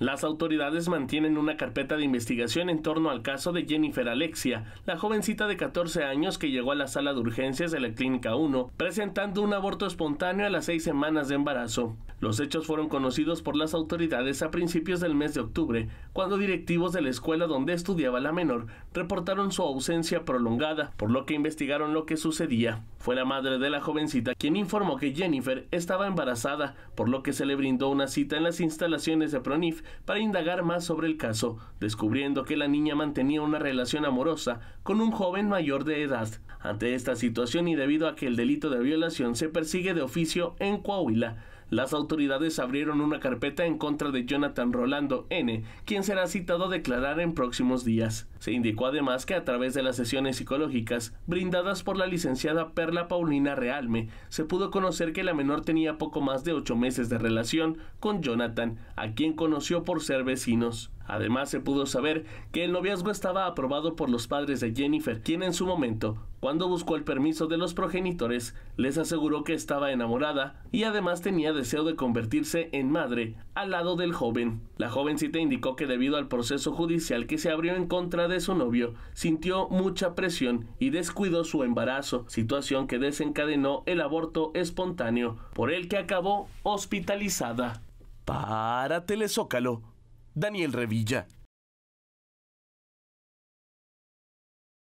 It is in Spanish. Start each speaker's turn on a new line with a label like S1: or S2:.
S1: Las autoridades mantienen una carpeta de investigación en torno al caso de Jennifer Alexia, la jovencita de 14 años que llegó a la sala de urgencias de la Clínica 1 presentando un aborto espontáneo a las seis semanas de embarazo. Los hechos fueron conocidos por las autoridades a principios del mes de octubre, cuando directivos de la escuela donde estudiaba la menor reportaron su ausencia prolongada, por lo que investigaron lo que sucedía. Fue la madre de la jovencita quien informó que Jennifer estaba embarazada, por lo que se le brindó una cita en las instalaciones de Pronif para indagar más sobre el caso, descubriendo que la niña mantenía una relación amorosa con un joven mayor de edad. Ante esta situación y debido a que el delito de violación se persigue de oficio en Coahuila, las autoridades abrieron una carpeta en contra de Jonathan Rolando N., quien será citado a declarar en próximos días. Se indicó además que a través de las sesiones psicológicas brindadas por la licenciada Perla Paulina Realme, se pudo conocer que la menor tenía poco más de ocho meses de relación con Jonathan, a quien conoció por ser vecinos. Además, se pudo saber que el noviazgo estaba aprobado por los padres de Jennifer, quien en su momento, cuando buscó el permiso de los progenitores, les aseguró que estaba enamorada y además tenía deseo de convertirse en madre al lado del joven. La jovencita indicó que debido al proceso judicial que se abrió en contra de su novio, sintió mucha presión y descuidó su embarazo, situación que desencadenó el aborto espontáneo, por el que acabó hospitalizada. Para Telezócalo Daniel Revilla.